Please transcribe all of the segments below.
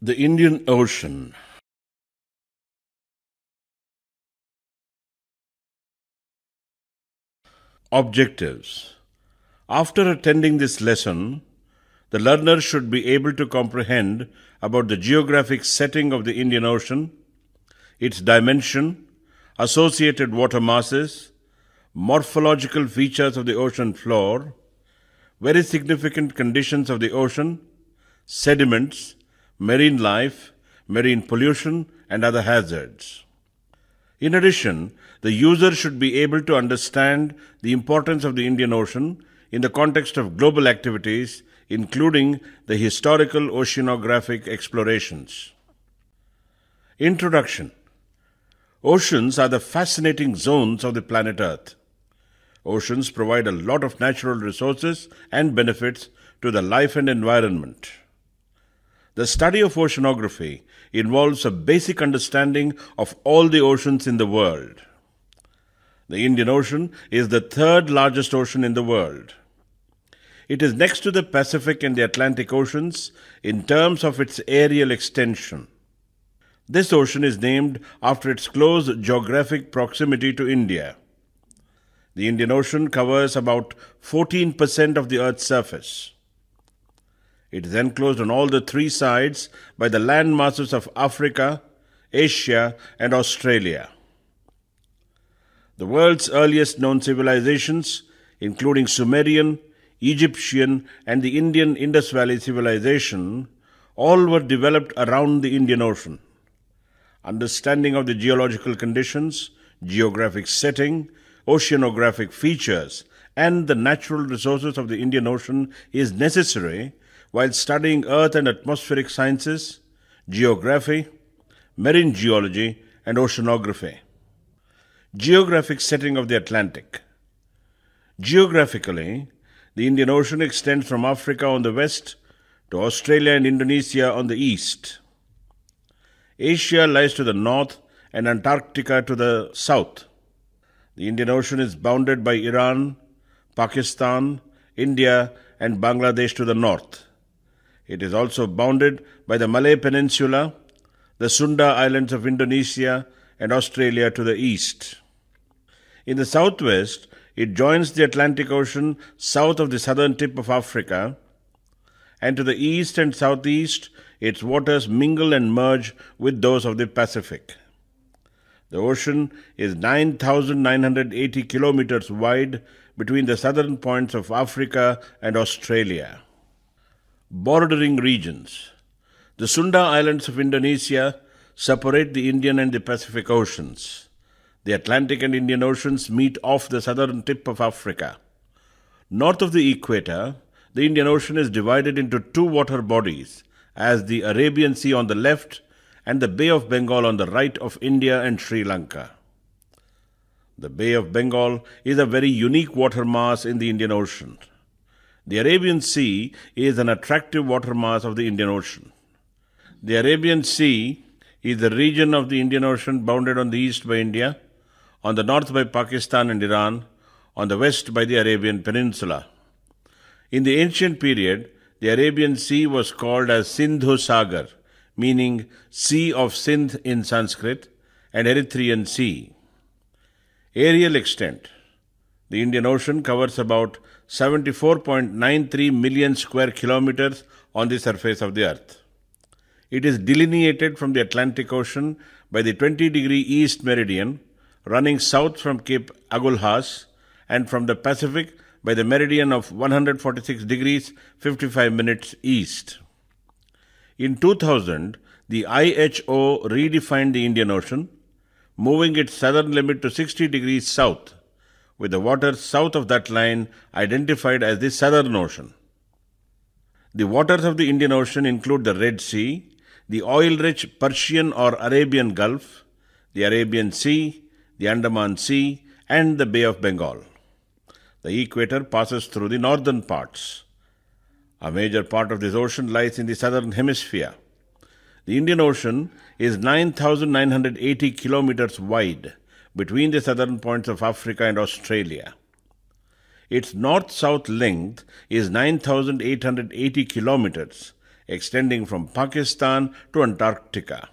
The Indian Ocean Objectives After attending this lesson, the learner should be able to comprehend about the geographic setting of the Indian Ocean, its dimension, associated water masses, morphological features of the ocean floor, very significant conditions of the ocean, sediments, marine life, marine pollution, and other hazards. In addition, the user should be able to understand the importance of the Indian Ocean in the context of global activities, including the historical oceanographic explorations. Introduction Oceans are the fascinating zones of the planet Earth. Oceans provide a lot of natural resources and benefits to the life and environment. The study of oceanography involves a basic understanding of all the oceans in the world. The Indian Ocean is the third largest ocean in the world. It is next to the Pacific and the Atlantic Oceans in terms of its aerial extension. This ocean is named after its close geographic proximity to India. The Indian Ocean covers about 14% of the Earth's surface. It is enclosed on all the three sides by the landmasses of Africa, Asia, and Australia. The world's earliest known civilizations, including Sumerian, Egyptian, and the Indian Indus Valley civilization, all were developed around the Indian Ocean. Understanding of the geological conditions, geographic setting, oceanographic features, and the natural resources of the Indian Ocean is necessary while studying earth and atmospheric sciences, geography, marine geology, and oceanography. Geographic setting of the Atlantic. Geographically, the Indian Ocean extends from Africa on the west to Australia and Indonesia on the east. Asia lies to the north and Antarctica to the south. The Indian Ocean is bounded by Iran, Pakistan, India, and Bangladesh to the north. It is also bounded by the Malay Peninsula, the Sunda Islands of Indonesia, and Australia to the east. In the southwest, it joins the Atlantic Ocean south of the southern tip of Africa, and to the east and southeast, its waters mingle and merge with those of the Pacific. The ocean is 9,980 kilometers wide between the southern points of Africa and Australia. Bordering regions. The Sunda Islands of Indonesia separate the Indian and the Pacific Oceans. The Atlantic and Indian Oceans meet off the southern tip of Africa. North of the equator, the Indian Ocean is divided into two water bodies, as the Arabian Sea on the left and the Bay of Bengal on the right of India and Sri Lanka. The Bay of Bengal is a very unique water mass in the Indian Ocean. The Arabian Sea is an attractive water mass of the Indian Ocean. The Arabian Sea is the region of the Indian Ocean bounded on the east by India, on the north by Pakistan and Iran, on the west by the Arabian Peninsula. In the ancient period, the Arabian Sea was called as Sindhu Sagar, meaning Sea of Sindh in Sanskrit, and Erythrean Sea. Aerial extent The Indian Ocean covers about 74.93 million square kilometers on the surface of the Earth. It is delineated from the Atlantic Ocean by the 20 degree east meridian, running south from Cape Agulhas, and from the Pacific by the meridian of 146 degrees 55 minutes east. In 2000, the IHO redefined the Indian Ocean, moving its southern limit to 60 degrees south with the water south of that line identified as the Southern Ocean. The waters of the Indian Ocean include the Red Sea, the oil rich Persian or Arabian Gulf, the Arabian Sea, the Andaman Sea, and the Bay of Bengal. The equator passes through the northern parts. A major part of this ocean lies in the southern hemisphere. The Indian Ocean is 9,980 kilometers wide between the southern points of Africa and Australia. Its north south length is 9,880 kilometers, extending from Pakistan to Antarctica.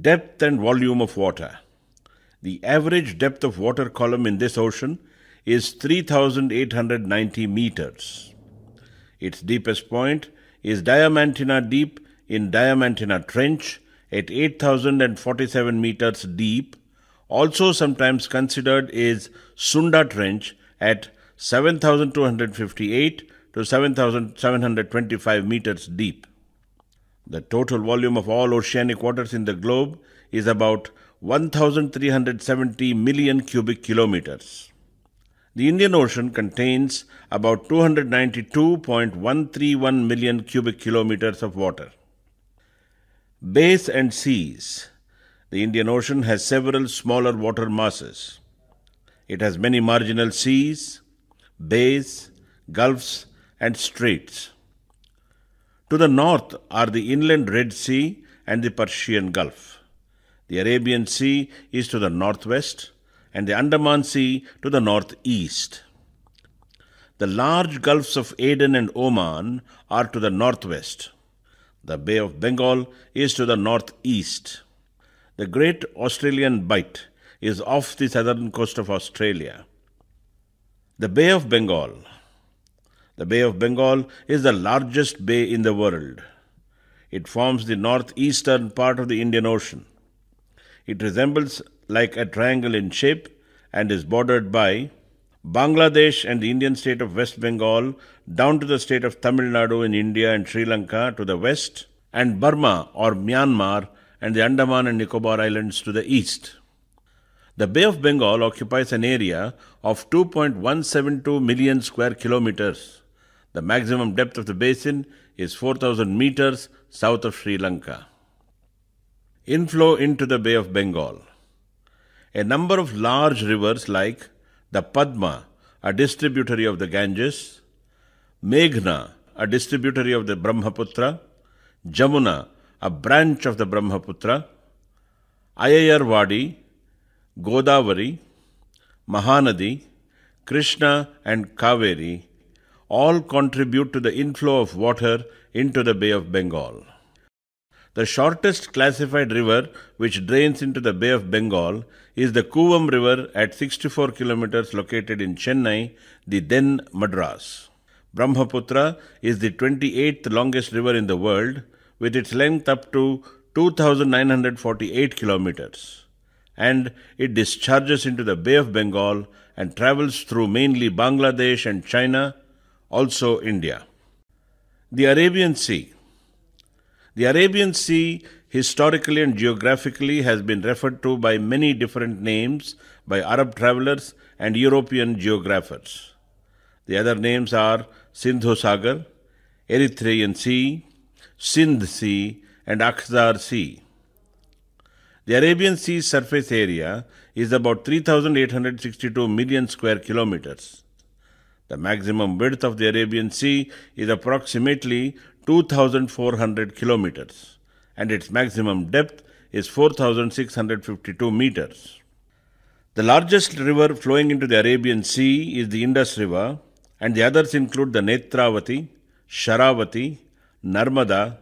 Depth and volume of water. The average depth of water column in this ocean is 3,890 meters. Its deepest point is Diamantina Deep in Diamantina Trench at 8,047 meters deep also sometimes considered is Sunda Trench at 7,258 to 7,725 meters deep. The total volume of all oceanic waters in the globe is about 1,370 million cubic kilometers. The Indian Ocean contains about 292.131 million cubic kilometers of water. Base and seas the Indian Ocean has several smaller water masses. It has many marginal seas, bays, gulfs, and straits. To the north are the inland Red Sea and the Persian Gulf. The Arabian Sea is to the northwest, and the Andaman Sea to the northeast. The large gulfs of Aden and Oman are to the northwest. The Bay of Bengal is to the northeast. The Great Australian Bight is off the southern coast of Australia. The Bay of Bengal. The Bay of Bengal is the largest bay in the world. It forms the northeastern part of the Indian Ocean. It resembles like a triangle in shape and is bordered by Bangladesh and the Indian state of West Bengal, down to the state of Tamil Nadu in India and Sri Lanka to the west, and Burma or Myanmar and the Andaman and Nicobar Islands to the east. The Bay of Bengal occupies an area of 2.172 million square kilometers. The maximum depth of the basin is 4,000 meters south of Sri Lanka. Inflow into the Bay of Bengal. A number of large rivers like the Padma, a distributary of the Ganges, Meghna, a distributary of the Brahmaputra, Jamuna, a branch of the Brahmaputra, Ayayarwadi, Godavari, Mahanadi, Krishna, and Kaveri all contribute to the inflow of water into the Bay of Bengal. The shortest classified river which drains into the Bay of Bengal is the Kuvam River at 64 kilometers located in Chennai, the then Madras. Brahmaputra is the 28th longest river in the world with its length up to 2,948 kilometers, and it discharges into the Bay of Bengal and travels through mainly Bangladesh and China, also India. The Arabian Sea. The Arabian Sea, historically and geographically, has been referred to by many different names by Arab travelers and European geographers. The other names are Sindhu Sagar, Erythraean Sea, Sindh Sea, and Akhdar Sea. The Arabian Sea surface area is about 3,862 million square kilometers. The maximum width of the Arabian Sea is approximately 2,400 kilometers, and its maximum depth is 4,652 meters. The largest river flowing into the Arabian Sea is the Indus River, and the others include the Netravati, Sharavati, Narmada,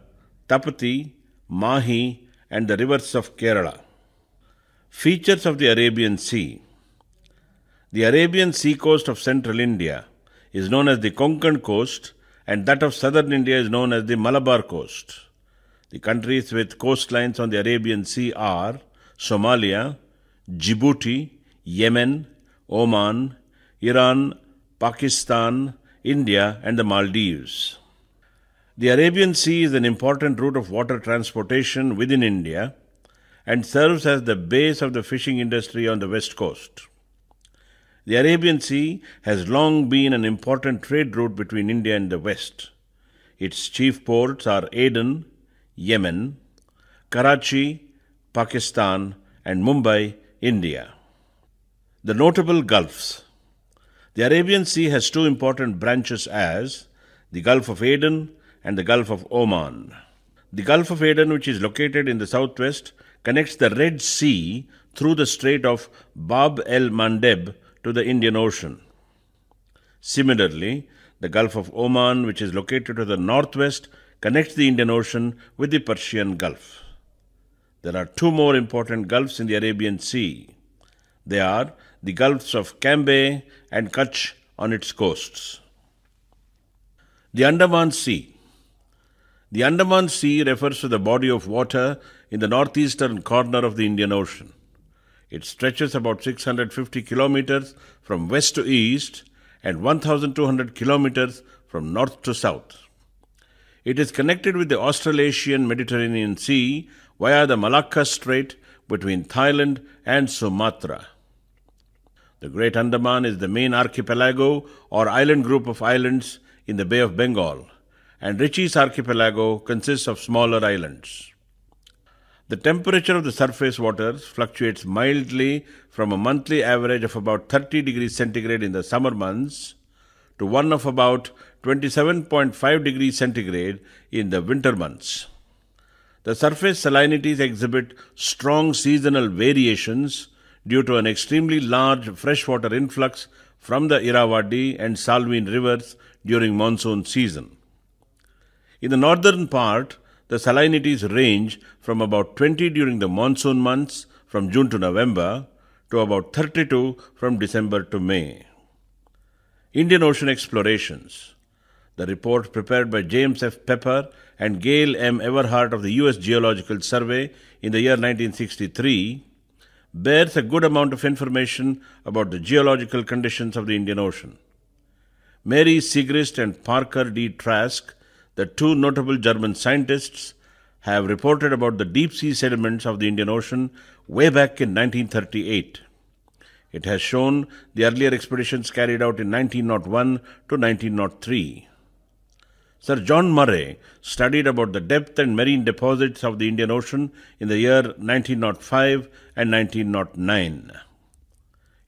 Tapati, Mahi, and the rivers of Kerala. Features of the Arabian Sea The Arabian sea coast of central India is known as the Konkan coast, and that of southern India is known as the Malabar coast. The countries with coastlines on the Arabian Sea are Somalia, Djibouti, Yemen, Oman, Iran, Pakistan, India, and the Maldives. The Arabian Sea is an important route of water transportation within India and serves as the base of the fishing industry on the west coast. The Arabian Sea has long been an important trade route between India and the West. Its chief ports are Aden, Yemen, Karachi, Pakistan, and Mumbai, India. The notable Gulfs. The Arabian Sea has two important branches as the Gulf of Aden and the Gulf of Oman. The Gulf of Aden, which is located in the southwest, connects the Red Sea through the Strait of Bab el Mandeb to the Indian Ocean. Similarly, the Gulf of Oman, which is located to the northwest, connects the Indian Ocean with the Persian Gulf. There are two more important gulfs in the Arabian Sea. They are the Gulfs of Cambay and Kutch on its coasts. The Andaman Sea the Andaman Sea refers to the body of water in the northeastern corner of the Indian Ocean. It stretches about 650 kilometers from west to east and 1,200 kilometers from north to south. It is connected with the Australasian Mediterranean Sea via the Malacca Strait between Thailand and Sumatra. The Great Andaman is the main archipelago or island group of islands in the Bay of Bengal and Ritchie's archipelago consists of smaller islands. The temperature of the surface waters fluctuates mildly from a monthly average of about 30 degrees centigrade in the summer months to one of about 27.5 degrees centigrade in the winter months. The surface salinities exhibit strong seasonal variations due to an extremely large freshwater influx from the Irrawaddy and Salween rivers during monsoon season. In the northern part, the salinities range from about 20 during the monsoon months from June to November to about 32 from December to May. Indian Ocean Explorations. The report prepared by James F. Pepper and Gail M. Everhart of the U.S. Geological Survey in the year 1963 bears a good amount of information about the geological conditions of the Indian Ocean. Mary Sigrist and Parker D. Trask the two notable German scientists have reported about the deep sea sediments of the Indian Ocean way back in 1938. It has shown the earlier expeditions carried out in 1901 to 1903. Sir John Murray studied about the depth and marine deposits of the Indian Ocean in the year 1905 and 1909.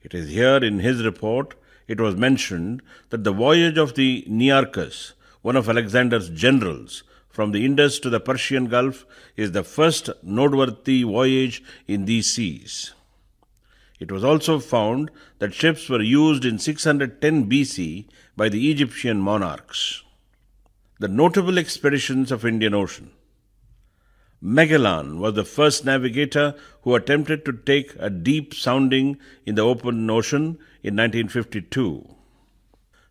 It is here in his report it was mentioned that the voyage of the Nearchus one of Alexander's generals, from the Indus to the Persian Gulf, is the first noteworthy voyage in these seas. It was also found that ships were used in 610 BC by the Egyptian monarchs. The notable expeditions of Indian Ocean. Magellan was the first navigator who attempted to take a deep sounding in the open ocean in 1952.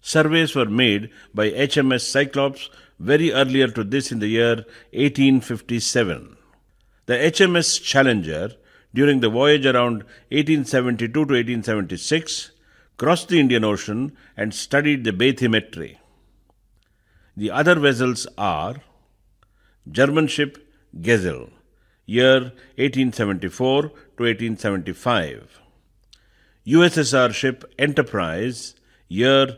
Surveys were made by HMS Cyclops very earlier to this in the year 1857. The HMS Challenger, during the voyage around 1872 to 1876, crossed the Indian Ocean and studied the bathymetry. The other vessels are German ship Gesell, year 1874 to 1875, USSR ship Enterprise, year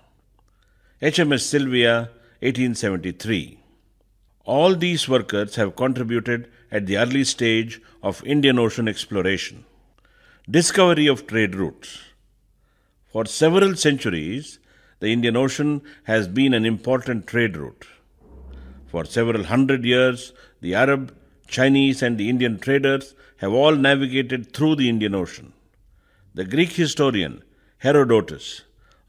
HMS Sylvia, 1873. All these workers have contributed at the early stage of Indian Ocean exploration. Discovery of trade routes. For several centuries, the Indian Ocean has been an important trade route. For several hundred years, the Arab, Chinese, and the Indian traders have all navigated through the Indian Ocean. The Greek historian Herodotus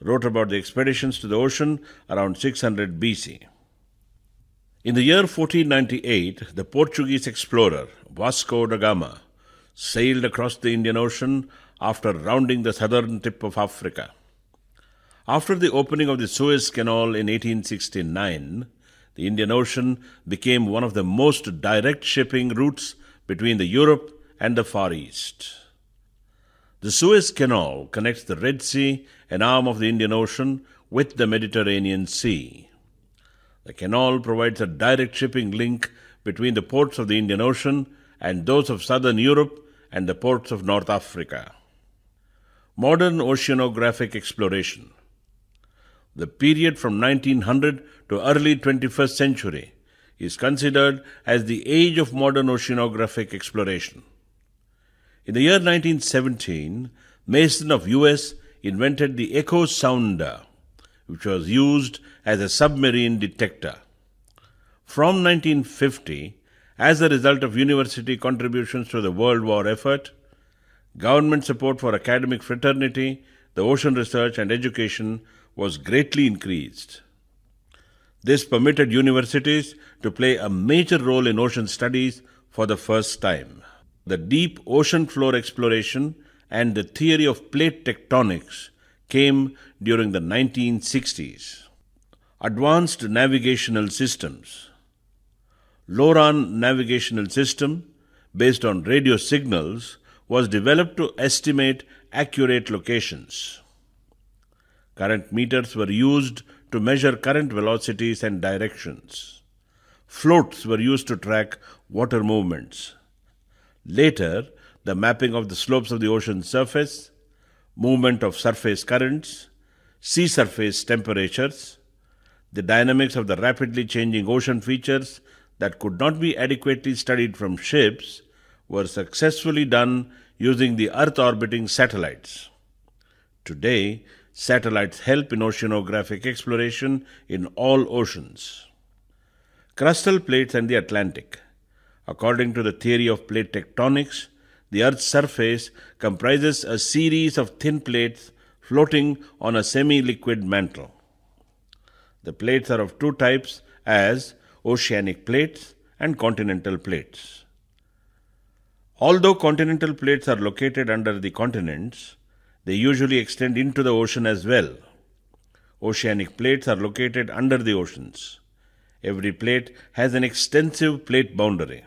wrote about the expeditions to the ocean around 600 BC. In the year 1498, the Portuguese explorer Vasco da Gama sailed across the Indian Ocean after rounding the southern tip of Africa. After the opening of the Suez Canal in 1869, the Indian Ocean became one of the most direct shipping routes between the Europe and the Far East. The Suez Canal connects the Red Sea an arm of the Indian Ocean with the Mediterranean Sea. The canal provides a direct shipping link between the ports of the Indian Ocean and those of southern Europe and the ports of North Africa. Modern oceanographic exploration. The period from 1900 to early 21st century is considered as the age of modern oceanographic exploration. In the year 1917, Mason of US invented the echo sounder, which was used as a submarine detector. From 1950, as a result of university contributions to the World War effort, government support for academic fraternity, the ocean research and education was greatly increased. This permitted universities to play a major role in ocean studies for the first time. The deep ocean floor exploration and the theory of plate tectonics came during the 1960s. Advanced Navigational Systems LORAN navigational system, based on radio signals, was developed to estimate accurate locations. Current meters were used to measure current velocities and directions. Floats were used to track water movements. Later, the mapping of the slopes of the ocean surface, movement of surface currents, sea surface temperatures, the dynamics of the rapidly changing ocean features that could not be adequately studied from ships were successfully done using the Earth orbiting satellites. Today, satellites help in oceanographic exploration in all oceans. Crustal plates and the Atlantic. According to the theory of plate tectonics, the Earth's surface comprises a series of thin plates floating on a semi liquid mantle. The plates are of two types as oceanic plates and continental plates. Although continental plates are located under the continents, they usually extend into the ocean as well. Oceanic plates are located under the oceans. Every plate has an extensive plate boundary.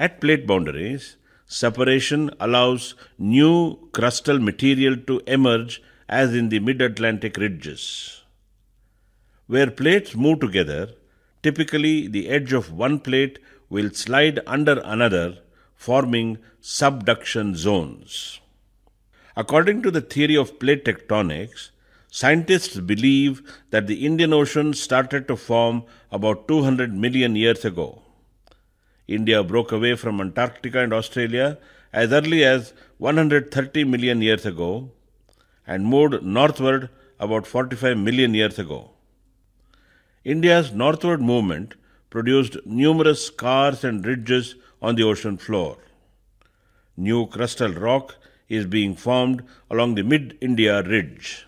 At plate boundaries, Separation allows new crustal material to emerge as in the mid-Atlantic ridges. Where plates move together, typically the edge of one plate will slide under another, forming subduction zones. According to the theory of plate tectonics, scientists believe that the Indian Ocean started to form about 200 million years ago. India broke away from Antarctica and Australia as early as 130 million years ago and moved northward about 45 million years ago. India's northward movement produced numerous scars and ridges on the ocean floor. New crustal rock is being formed along the mid India ridge.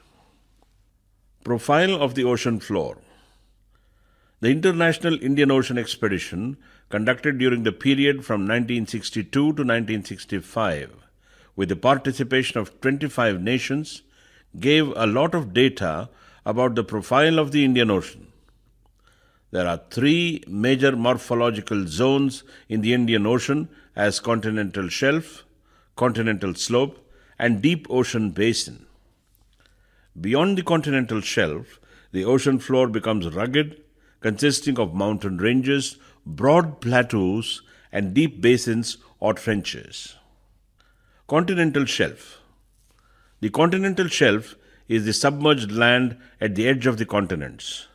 Profile of the ocean floor The International Indian Ocean Expedition conducted during the period from 1962 to 1965, with the participation of 25 nations, gave a lot of data about the profile of the Indian Ocean. There are three major morphological zones in the Indian Ocean as continental shelf, continental slope, and deep ocean basin. Beyond the continental shelf, the ocean floor becomes rugged, consisting of mountain ranges broad plateaus and deep basins or trenches. Continental Shelf The continental shelf is the submerged land at the edge of the continents.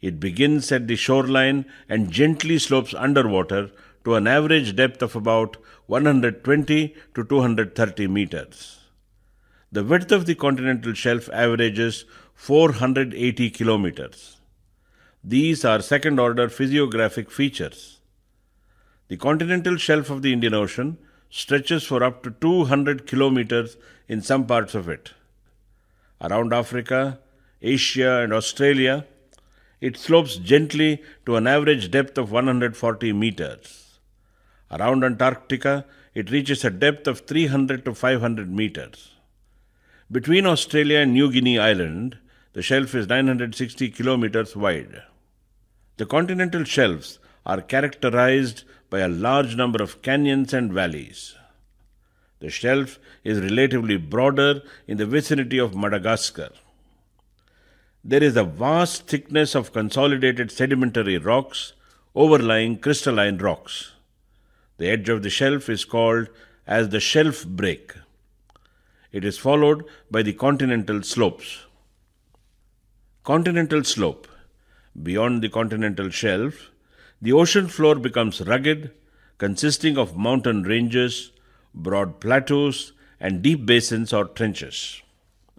It begins at the shoreline and gently slopes underwater to an average depth of about 120 to 230 meters. The width of the continental shelf averages 480 kilometers. These are second order physiographic features. The continental shelf of the Indian Ocean stretches for up to 200 kilometers in some parts of it. Around Africa, Asia, and Australia, it slopes gently to an average depth of 140 meters. Around Antarctica, it reaches a depth of 300 to 500 meters. Between Australia and New Guinea Island, the shelf is 960 kilometers wide. The continental shelves are characterized by a large number of canyons and valleys. The shelf is relatively broader in the vicinity of Madagascar. There is a vast thickness of consolidated sedimentary rocks overlying crystalline rocks. The edge of the shelf is called as the shelf break. It is followed by the continental slopes. Continental slope beyond the continental shelf, the ocean floor becomes rugged, consisting of mountain ranges, broad plateaus, and deep basins or trenches.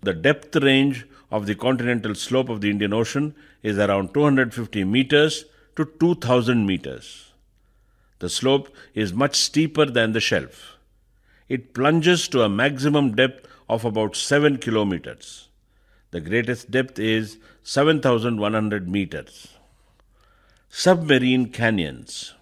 The depth range of the continental slope of the Indian Ocean is around 250 meters to 2000 meters. The slope is much steeper than the shelf. It plunges to a maximum depth of about 7 kilometers. The greatest depth is 7,100 meters. Submarine canyons.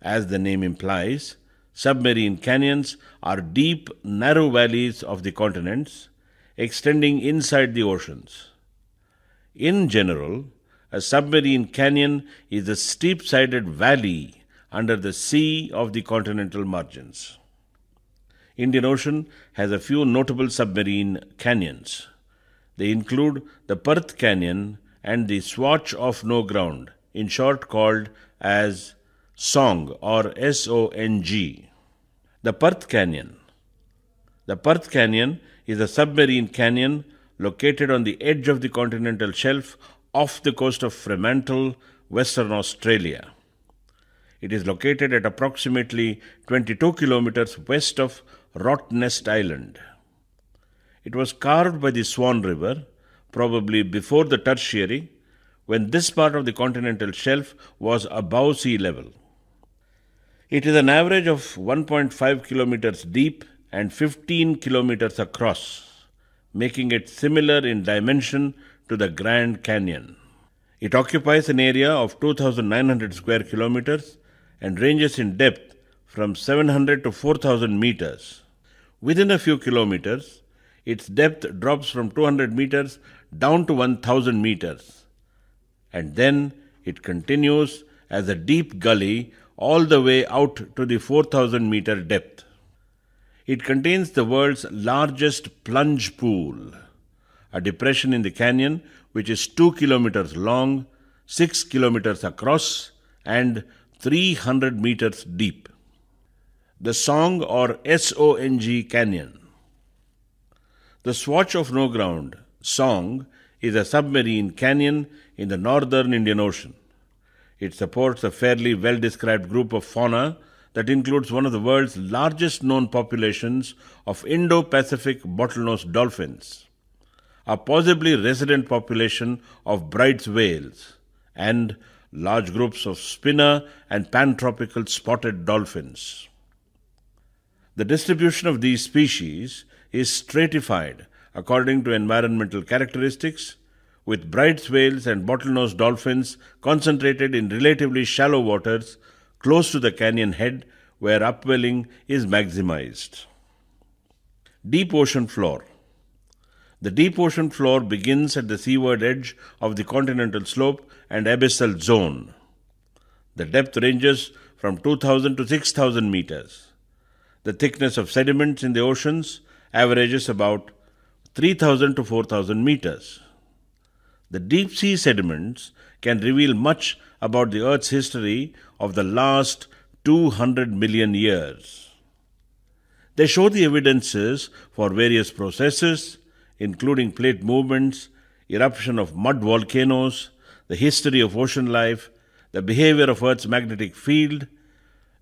As the name implies, submarine canyons are deep, narrow valleys of the continents extending inside the oceans. In general, a submarine canyon is a steep sided valley under the sea of the continental margins. Indian Ocean has a few notable submarine canyons. They include the Perth Canyon and the Swatch of No Ground, in short called as SONG or S-O-N-G. The Perth Canyon. The Perth Canyon is a submarine canyon located on the edge of the continental shelf off the coast of Fremantle, Western Australia. It is located at approximately 22 kilometers west of Rottnest Island. It was carved by the Swan River, probably before the Tertiary, when this part of the continental shelf was above sea level. It is an average of 1.5 kilometers deep and 15 kilometers across, making it similar in dimension to the Grand Canyon. It occupies an area of 2,900 square kilometers and ranges in depth from 700 to 4,000 meters. Within a few kilometers, its depth drops from 200 meters down to 1000 meters. And then it continues as a deep gully all the way out to the 4000 meter depth. It contains the world's largest plunge pool, a depression in the canyon which is 2 kilometers long, 6 kilometers across, and 300 meters deep. The Song or SONG Canyon the Swatch of No Ground song is a submarine canyon in the northern Indian Ocean. It supports a fairly well described group of fauna that includes one of the world's largest known populations of Indo Pacific bottlenose dolphins, a possibly resident population of Bright's whales, and large groups of spinner and pantropical spotted dolphins. The distribution of these species is stratified according to environmental characteristics, with bright whales and bottlenose dolphins concentrated in relatively shallow waters close to the canyon head where upwelling is maximized. Deep ocean floor. The deep ocean floor begins at the seaward edge of the continental slope and abyssal zone. The depth ranges from 2000 to 6000 meters. The thickness of sediments in the oceans averages about 3000 to 4000 meters. The deep sea sediments can reveal much about the Earth's history of the last 200 million years. They show the evidences for various processes, including plate movements, eruption of mud volcanoes, the history of ocean life, the behavior of Earth's magnetic field,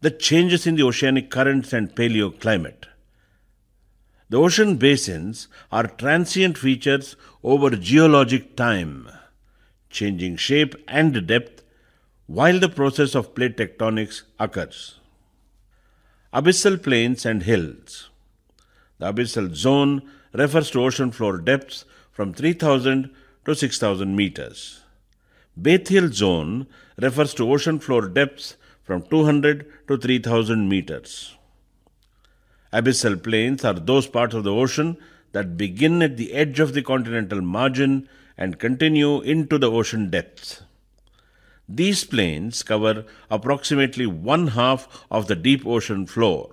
the changes in the oceanic currents and paleoclimate. The ocean basins are transient features over geologic time, changing shape and depth while the process of plate tectonics occurs. Abyssal plains and hills. The abyssal zone refers to ocean floor depths from 3000 to 6000 meters. Bathyal zone refers to ocean floor depths from 200 to 3000 meters. Abyssal plains are those parts of the ocean that begin at the edge of the continental margin and continue into the ocean depths. These plains cover approximately one half of the deep ocean floor.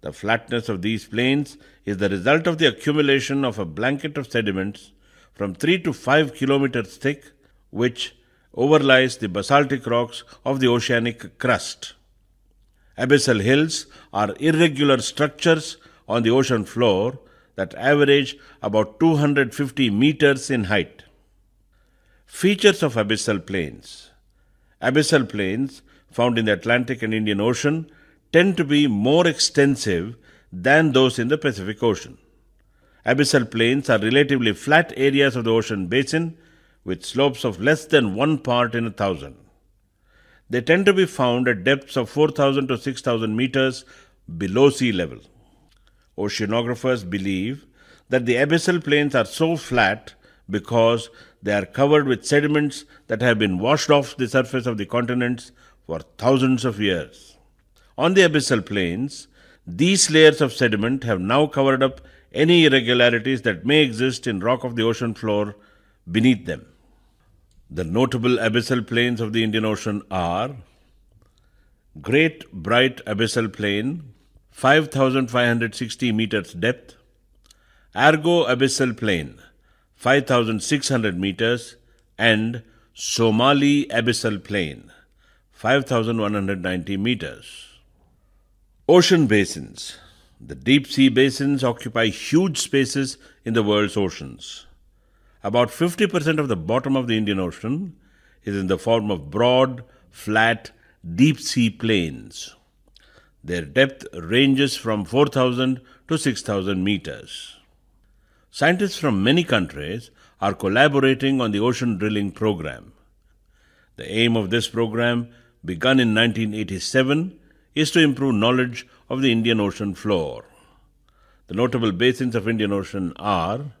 The flatness of these plains is the result of the accumulation of a blanket of sediments from 3 to 5 kilometers thick, which overlies the basaltic rocks of the oceanic crust. Abyssal hills are irregular structures on the ocean floor that average about 250 meters in height. Features of abyssal plains. Abyssal plains found in the Atlantic and Indian Ocean tend to be more extensive than those in the Pacific Ocean. Abyssal plains are relatively flat areas of the ocean basin with slopes of less than one part in a thousand. They tend to be found at depths of 4,000 to 6,000 meters below sea level. Oceanographers believe that the abyssal plains are so flat because they are covered with sediments that have been washed off the surface of the continents for thousands of years. On the abyssal plains, these layers of sediment have now covered up any irregularities that may exist in rock of the ocean floor beneath them. The notable abyssal plains of the Indian Ocean are Great Bright Abyssal Plain, 5,560 meters depth, Argo Abyssal Plain, 5,600 meters, and Somali Abyssal Plain, 5,190 meters. Ocean basins. The deep sea basins occupy huge spaces in the world's oceans. About 50% of the bottom of the Indian Ocean is in the form of broad, flat, deep sea plains. Their depth ranges from 4,000 to 6,000 meters. Scientists from many countries are collaborating on the ocean drilling program. The aim of this program, begun in 1987, is to improve knowledge of the Indian Ocean floor. The notable basins of Indian Ocean are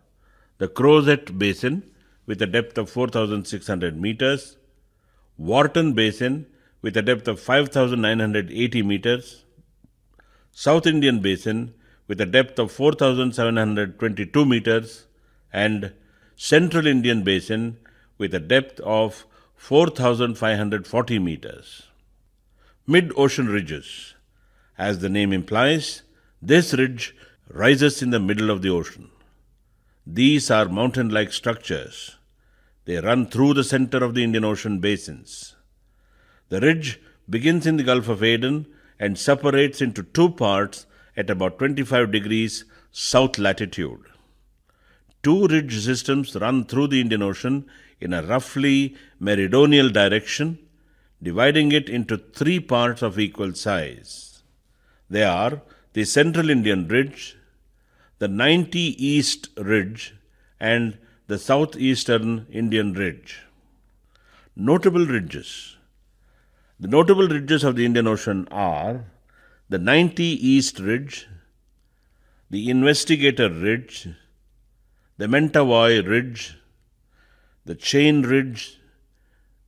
the Crozet Basin with a depth of 4,600 meters, Wharton Basin with a depth of 5,980 meters, South Indian Basin with a depth of 4,722 meters, and Central Indian Basin with a depth of 4,540 meters. Mid ocean ridges. As the name implies, this ridge rises in the middle of the ocean. These are mountain like structures. They run through the center of the Indian Ocean basins. The ridge begins in the Gulf of Aden and separates into two parts at about 25 degrees south latitude. Two ridge systems run through the Indian Ocean in a roughly meridional direction, dividing it into three parts of equal size. They are the Central Indian Ridge, the 90 East Ridge and the Southeastern Indian Ridge. Notable ridges. The notable ridges of the Indian Ocean are the 90 East Ridge, the Investigator Ridge, the Mentawai Ridge, the Chain Ridge,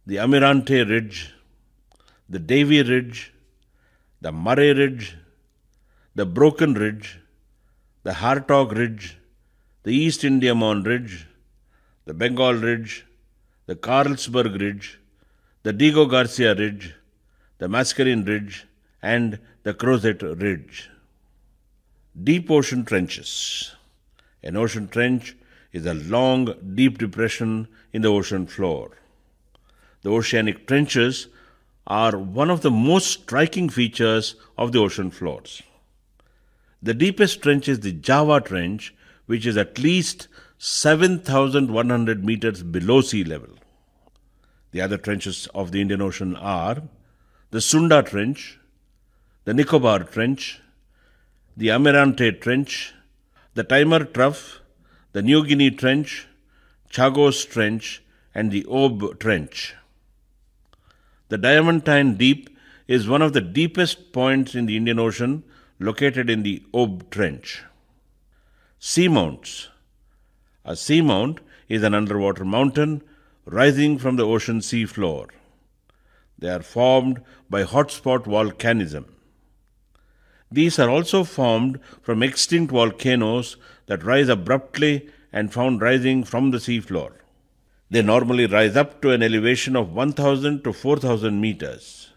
the Amirante Ridge, the Davy Ridge, the Murray Ridge, the Broken Ridge, the Hartog Ridge, the East Indiaman Ridge, the Bengal Ridge, the Carlsberg Ridge, the Diego Garcia Ridge, the Mascarene Ridge, and the Crozet Ridge. Deep ocean trenches. An ocean trench is a long, deep depression in the ocean floor. The oceanic trenches are one of the most striking features of the ocean floors. The deepest trench is the Java Trench, which is at least 7,100 meters below sea level. The other trenches of the Indian Ocean are the Sunda Trench, the Nicobar Trench, the Amirante Trench, the Timer Trough, the New Guinea Trench, Chagos Trench, and the Ob Trench. The Diamantine Deep is one of the deepest points in the Indian Ocean located in the Ob Trench. Seamounts. A seamount is an underwater mountain rising from the ocean seafloor. They are formed by hotspot volcanism. These are also formed from extinct volcanoes that rise abruptly and found rising from the seafloor. They normally rise up to an elevation of 1000 to 4000 meters.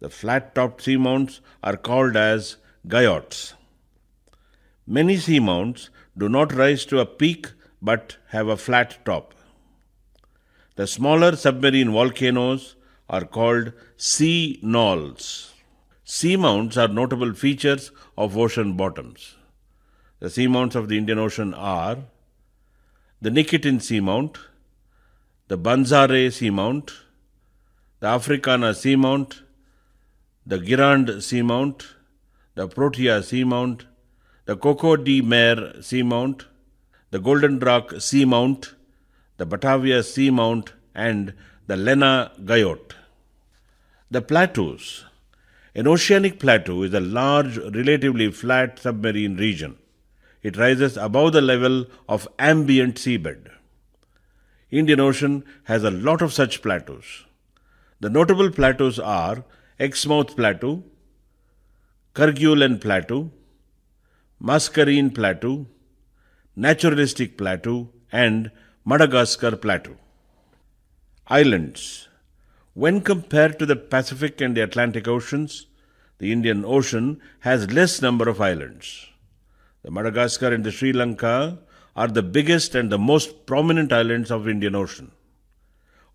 The flat topped seamounts are called as Guyots. Many sea mounts do not rise to a peak but have a flat top. The smaller submarine volcanoes are called sea knolls. Sea mounts are notable features of ocean bottoms. The sea mounts of the Indian Ocean are the Nikitin Seamount, the Banzare Seamount, the Africana Seamount, the Girand Seamount, the Protea seamount, the Coco de Mare seamount, the Golden Rock seamount, the Batavia seamount, and the Lena Gayotte. The plateaus. An oceanic plateau is a large, relatively flat submarine region. It rises above the level of ambient seabed. Indian Ocean has a lot of such plateaus. The notable plateaus are Exmouth Plateau, Kerguelen Plateau, Mascarene Plateau, Naturalistic Plateau, and Madagascar Plateau. Islands. When compared to the Pacific and the Atlantic Oceans, the Indian Ocean has less number of islands. The Madagascar and the Sri Lanka are the biggest and the most prominent islands of Indian Ocean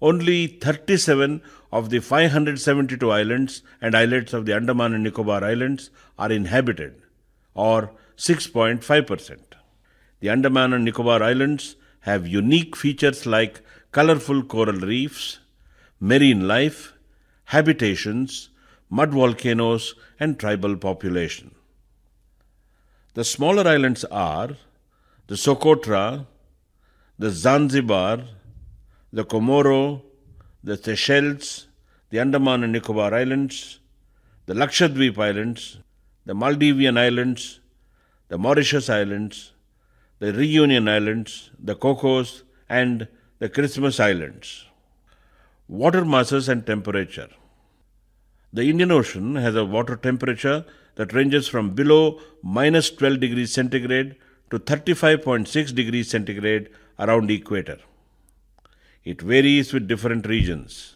only 37 of the 572 islands and islets of the Andaman and Nicobar Islands are inhabited, or 6.5%. The Andaman and Nicobar Islands have unique features like colorful coral reefs, marine life, habitations, mud volcanoes, and tribal population. The smaller islands are the Socotra, the Zanzibar, the Comoro, the Seychelles, the Andaman and Nicobar Islands, the Lakshadweep Islands, the Maldivian Islands, the Mauritius Islands, the Reunion Islands, the Cocos, and the Christmas Islands. Water masses and temperature. The Indian Ocean has a water temperature that ranges from below minus 12 degrees centigrade to 35.6 degrees centigrade around the equator. It varies with different regions.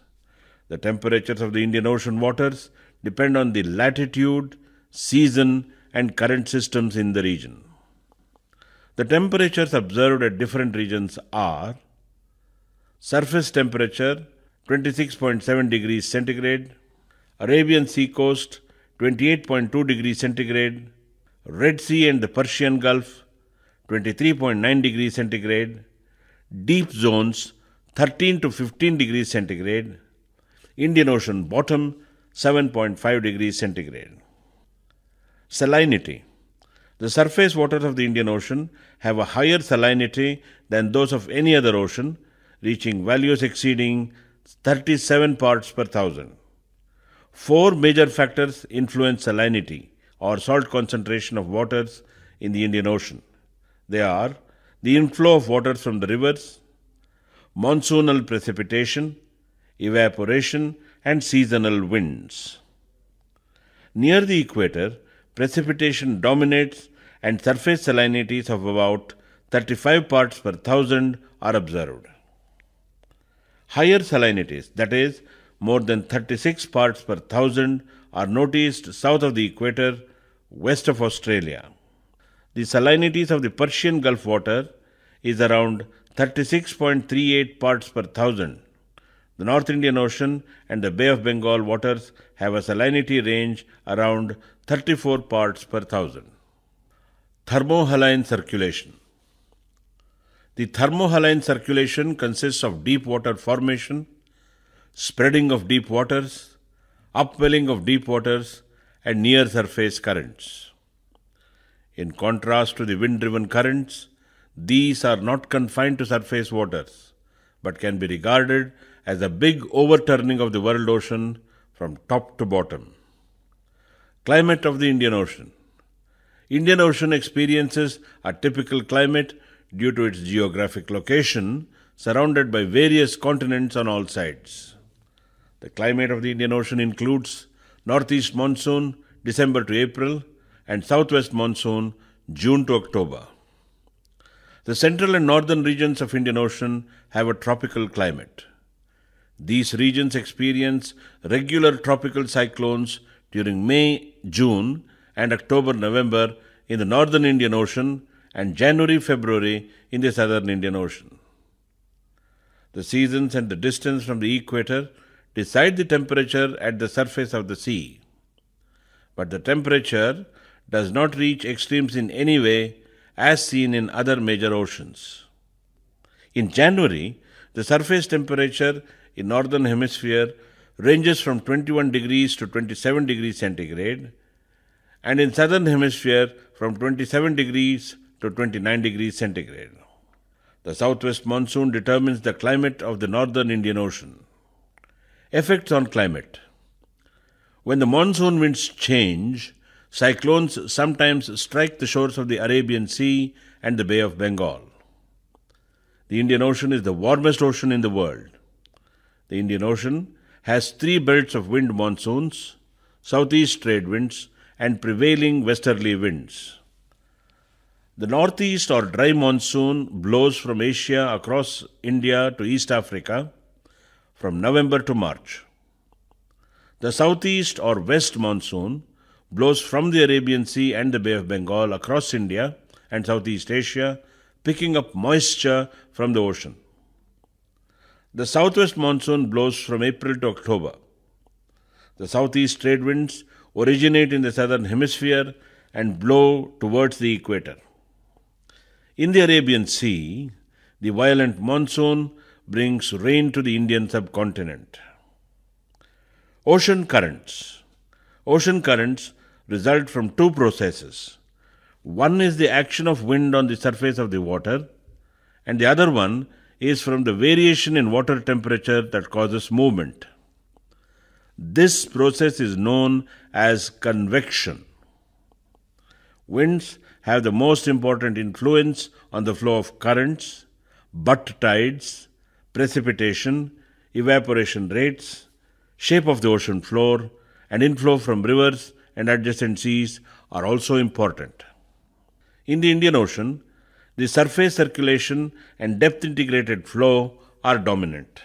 The temperatures of the Indian Ocean waters depend on the latitude, season, and current systems in the region. The temperatures observed at different regions are surface temperature 26.7 degrees centigrade, Arabian Sea coast 28.2 degrees centigrade, Red Sea and the Persian Gulf 23.9 degrees centigrade, deep zones 13 to 15 degrees centigrade, Indian Ocean bottom 7.5 degrees centigrade. Salinity The surface waters of the Indian Ocean have a higher salinity than those of any other ocean, reaching values exceeding 37 parts per thousand. Four major factors influence salinity or salt concentration of waters in the Indian Ocean. They are the inflow of waters from the rivers, monsoonal precipitation, evaporation, and seasonal winds. Near the equator, precipitation dominates and surface salinities of about 35 parts per thousand are observed. Higher salinities, that is, more than 36 parts per thousand, are noticed south of the equator, west of Australia. The salinities of the Persian Gulf water is around 36.38 parts per thousand. The North Indian Ocean and the Bay of Bengal waters have a salinity range around 34 parts per thousand. Thermohaline circulation. The thermohaline circulation consists of deep water formation, spreading of deep waters, upwelling of deep waters, and near surface currents. In contrast to the wind driven currents, these are not confined to surface waters, but can be regarded as a big overturning of the world ocean from top to bottom. Climate of the Indian Ocean Indian Ocean experiences a typical climate due to its geographic location, surrounded by various continents on all sides. The climate of the Indian Ocean includes northeast monsoon, December to April, and southwest monsoon, June to October. The central and northern regions of Indian Ocean have a tropical climate. These regions experience regular tropical cyclones during May, June and October, November in the northern Indian Ocean and January, February in the southern Indian Ocean. The seasons and the distance from the equator decide the temperature at the surface of the sea. But the temperature does not reach extremes in any way as seen in other major oceans. In January, the surface temperature in northern hemisphere ranges from 21 degrees to 27 degrees centigrade and in southern hemisphere from 27 degrees to 29 degrees centigrade. The southwest monsoon determines the climate of the northern Indian Ocean. Effects on climate. When the monsoon winds change, Cyclones sometimes strike the shores of the Arabian Sea and the Bay of Bengal. The Indian Ocean is the warmest ocean in the world. The Indian Ocean has three belts of wind monsoons, southeast trade winds, and prevailing westerly winds. The northeast or dry monsoon blows from Asia across India to East Africa from November to March. The southeast or west monsoon blows from the Arabian Sea and the Bay of Bengal across India and Southeast Asia, picking up moisture from the ocean. The southwest monsoon blows from April to October. The southeast trade winds originate in the southern hemisphere and blow towards the equator. In the Arabian Sea, the violent monsoon brings rain to the Indian subcontinent. Ocean currents. Ocean currents result from two processes. One is the action of wind on the surface of the water, and the other one is from the variation in water temperature that causes movement. This process is known as convection. Winds have the most important influence on the flow of currents, butt tides, precipitation, evaporation rates, shape of the ocean floor, and inflow from rivers and adjacent seas are also important. In the Indian Ocean, the surface circulation and depth integrated flow are dominant.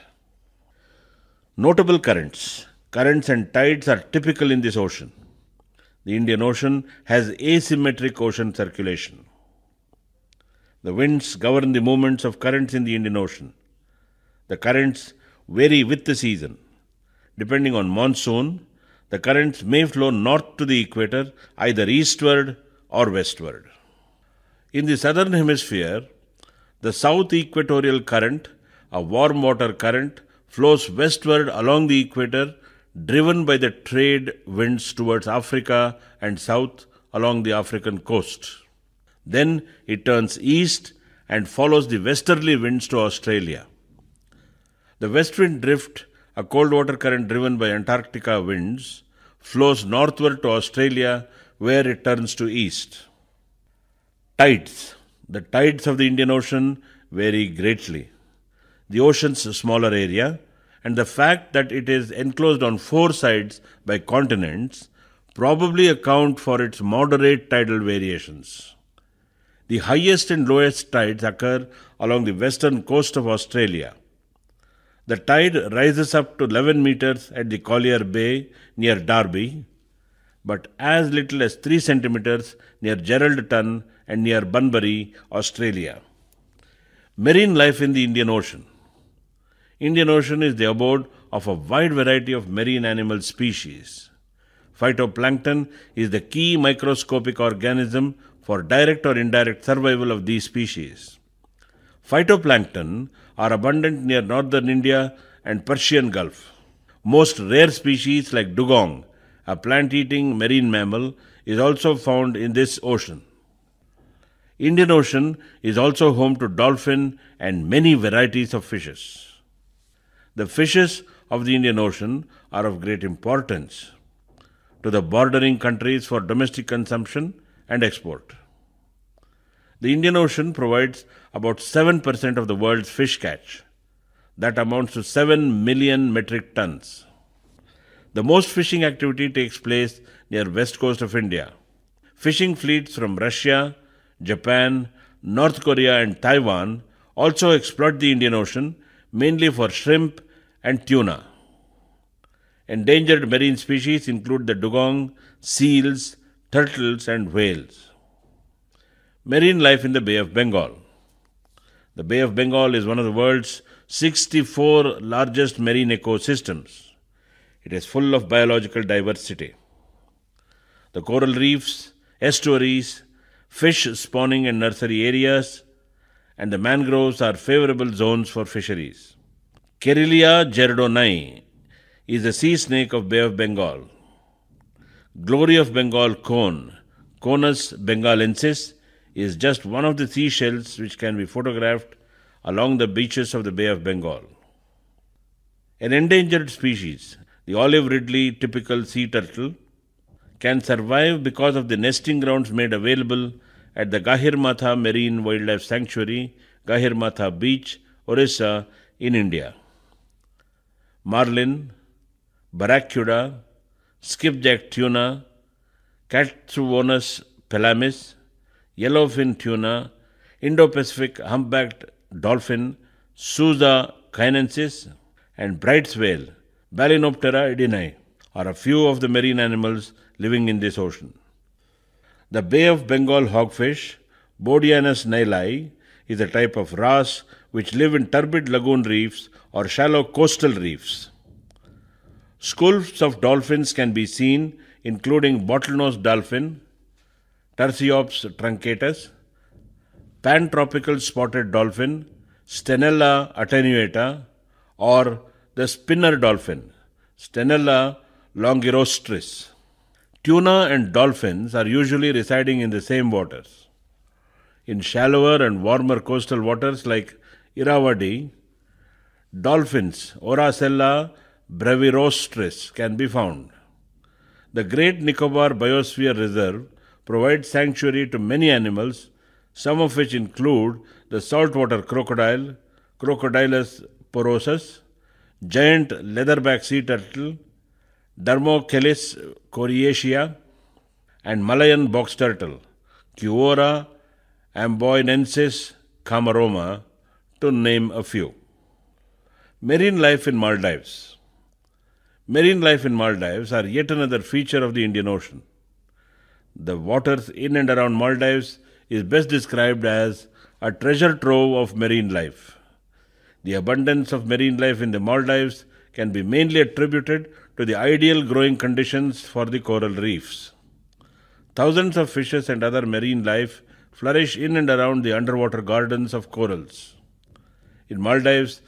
Notable currents. Currents and tides are typical in this ocean. The Indian Ocean has asymmetric ocean circulation. The winds govern the movements of currents in the Indian Ocean. The currents vary with the season. Depending on monsoon, the currents may flow north to the equator, either eastward or westward. In the southern hemisphere, the south equatorial current, a warm water current, flows westward along the equator, driven by the trade winds towards Africa and south along the African coast. Then it turns east and follows the westerly winds to Australia. The west wind drift a cold water current driven by Antarctica winds, flows northward to Australia where it turns to east. Tides. The tides of the Indian Ocean vary greatly. The ocean's smaller area and the fact that it is enclosed on four sides by continents probably account for its moderate tidal variations. The highest and lowest tides occur along the western coast of Australia. The tide rises up to 11 meters at the Collier Bay near Derby, but as little as 3 centimeters near Geraldton and near Bunbury, Australia. Marine life in the Indian Ocean. Indian Ocean is the abode of a wide variety of marine animal species. Phytoplankton is the key microscopic organism for direct or indirect survival of these species. Phytoplankton are abundant near northern India and Persian Gulf. Most rare species like dugong, a plant-eating marine mammal, is also found in this ocean. Indian Ocean is also home to dolphin and many varieties of fishes. The fishes of the Indian Ocean are of great importance to the bordering countries for domestic consumption and export. The Indian Ocean provides about 7% of the world's fish catch. That amounts to 7 million metric tons. The most fishing activity takes place near west coast of India. Fishing fleets from Russia, Japan, North Korea and Taiwan also exploit the Indian Ocean mainly for shrimp and tuna. Endangered marine species include the dugong, seals, turtles and whales. Marine life in the Bay of Bengal. The Bay of Bengal is one of the world's 64 largest marine ecosystems. It is full of biological diversity. The coral reefs, estuaries, fish spawning and nursery areas, and the mangroves are favorable zones for fisheries. Kerilia geridonai is the sea snake of Bay of Bengal. Glory of Bengal cone, Conus bengalensis, is just one of the seashells which can be photographed along the beaches of the Bay of Bengal. An endangered species, the olive ridley typical sea turtle, can survive because of the nesting grounds made available at the Gahirmatha Marine Wildlife Sanctuary, Gahirmatha Beach, Orissa, in India. Marlin, Barracuda, Skipjack tuna, Catsuonus pelamis, yellowfin tuna, Indo-Pacific humpbacked dolphin, Sousa chinensis, and Bright's whale, Balinoptera edinae, are a few of the marine animals living in this ocean. The Bay of Bengal hogfish, Bodianus nilai, is a type of wrasse which live in turbid lagoon reefs or shallow coastal reefs. Schools of dolphins can be seen, including bottlenose dolphin, Tarsiops truncatus, pantropical spotted dolphin, Stenella attenuata, or the spinner dolphin, Stenella longirostris. Tuna and dolphins are usually residing in the same waters. In shallower and warmer coastal waters like Irrawaddy, dolphins, Oracella brevirostris, can be found. The Great Nicobar Biosphere Reserve provide sanctuary to many animals, some of which include the saltwater crocodile, Crocodilus porosus, giant leatherback sea turtle, Dermochelys coriacea, and Malayan box turtle, Cuora amboinensis camaroma, to name a few. Marine life in Maldives. Marine life in Maldives are yet another feature of the Indian Ocean. The waters in and around Maldives is best described as a treasure trove of marine life. The abundance of marine life in the Maldives can be mainly attributed to the ideal growing conditions for the coral reefs. Thousands of fishes and other marine life flourish in and around the underwater gardens of corals. In Maldives,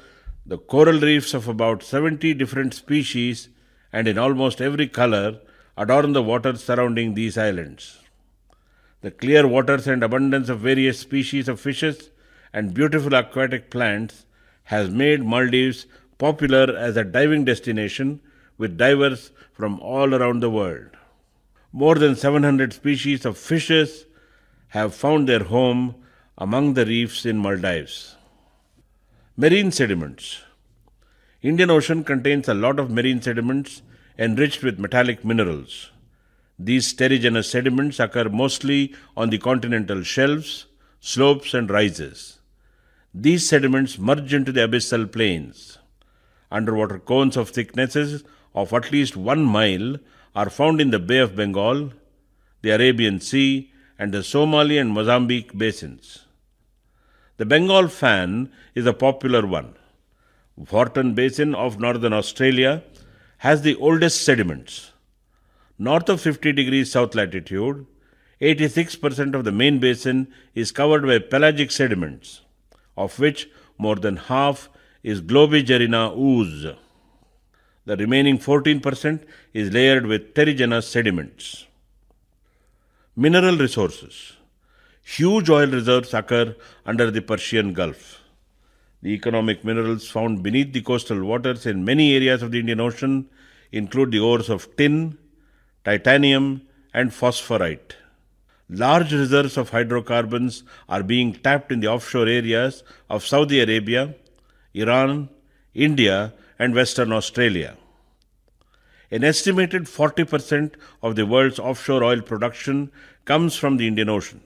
the coral reefs of about 70 different species and in almost every color adorn the waters surrounding these islands. The clear waters and abundance of various species of fishes and beautiful aquatic plants has made Maldives popular as a diving destination with divers from all around the world. More than 700 species of fishes have found their home among the reefs in Maldives. Marine sediments. Indian Ocean contains a lot of marine sediments enriched with metallic minerals. These terrigenous sediments occur mostly on the continental shelves, slopes, and rises. These sediments merge into the abyssal plains. Underwater cones of thicknesses of at least one mile are found in the Bay of Bengal, the Arabian Sea, and the Somali and Mozambique basins. The Bengal fan is a popular one. Horton Basin of northern Australia has the oldest sediments. North of 50 degrees south latitude, 86% of the main basin is covered by pelagic sediments, of which more than half is Globigerina ooze. The remaining 14% is layered with terrigenous sediments. Mineral resources. Huge oil reserves occur under the Persian Gulf. The economic minerals found beneath the coastal waters in many areas of the Indian Ocean include the ores of tin, titanium, and phosphorite. Large reserves of hydrocarbons are being tapped in the offshore areas of Saudi Arabia, Iran, India, and Western Australia. An estimated 40% of the world's offshore oil production comes from the Indian Ocean.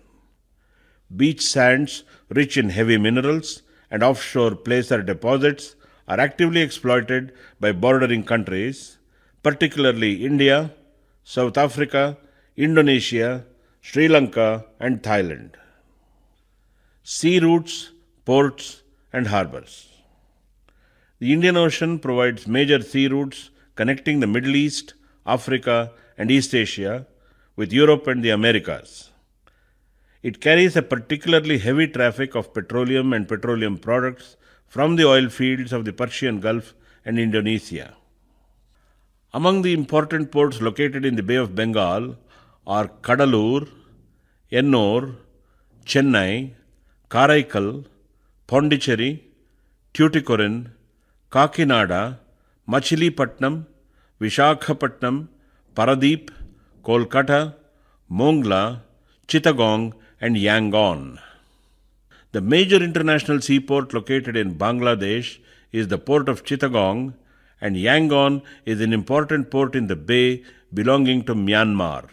Beach sands, rich in heavy minerals, and offshore placer deposits are actively exploited by bordering countries, particularly India, South Africa, Indonesia, Sri Lanka, and Thailand. Sea routes, ports, and harbors. The Indian Ocean provides major sea routes connecting the Middle East, Africa, and East Asia with Europe and the Americas. It carries a particularly heavy traffic of petroleum and petroleum products from the oil fields of the Persian Gulf and Indonesia. Among the important ports located in the Bay of Bengal are Kadalur, Ennore, Chennai, Karaikal, Pondicherry, Tuticorin, Kakinada, Machilipatnam, Vishakhapatnam, Paradeep, Kolkata, Mongla, Chittagong, and Yangon. The major international seaport located in Bangladesh is the port of Chittagong, and Yangon is an important port in the bay belonging to Myanmar.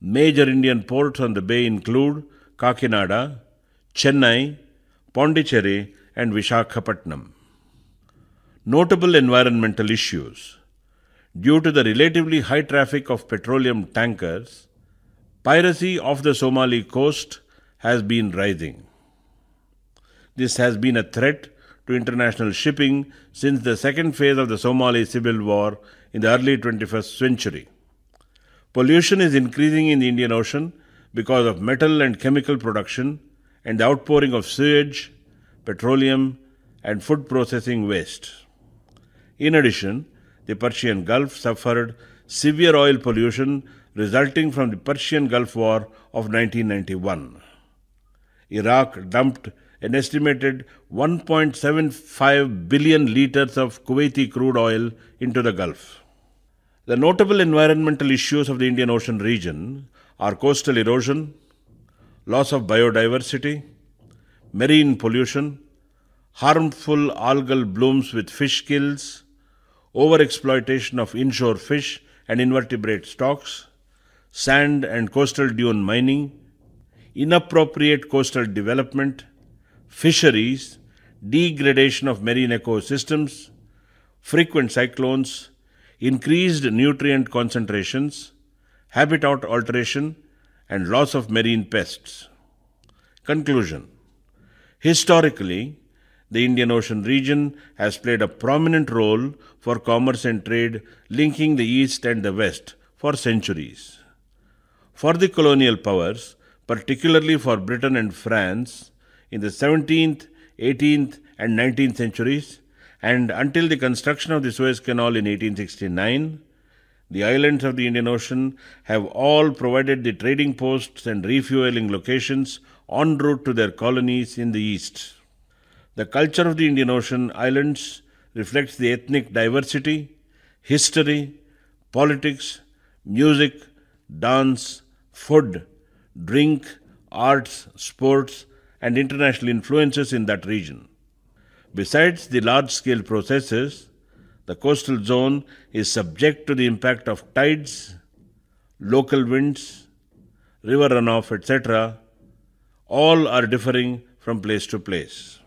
Major Indian ports on the bay include Kakinada, Chennai, Pondicherry, and Vishakhapatnam. Notable environmental issues. Due to the relatively high traffic of petroleum tankers, Piracy off the Somali coast has been rising. This has been a threat to international shipping since the second phase of the Somali civil war in the early 21st century. Pollution is increasing in the Indian Ocean because of metal and chemical production and the outpouring of sewage, petroleum, and food processing waste. In addition, the Persian Gulf suffered severe oil pollution resulting from the Persian Gulf War of 1991. Iraq dumped an estimated 1.75 billion liters of Kuwaiti crude oil into the Gulf. The notable environmental issues of the Indian Ocean region are coastal erosion, loss of biodiversity, marine pollution, harmful algal blooms with fish kills, overexploitation of inshore fish and invertebrate stocks, sand and coastal dune mining, inappropriate coastal development, fisheries, degradation of marine ecosystems, frequent cyclones, increased nutrient concentrations, habitat alteration, and loss of marine pests. Conclusion Historically, the Indian Ocean region has played a prominent role for commerce and trade linking the East and the West for centuries. For the colonial powers, particularly for Britain and France, in the 17th, 18th, and 19th centuries, and until the construction of the Suez Canal in 1869, the islands of the Indian Ocean have all provided the trading posts and refueling locations en route to their colonies in the East. The culture of the Indian Ocean islands reflects the ethnic diversity, history, politics, music, dance, food, drink, arts, sports, and international influences in that region. Besides the large scale processes, the coastal zone is subject to the impact of tides, local winds, river runoff, etc. All are differing from place to place.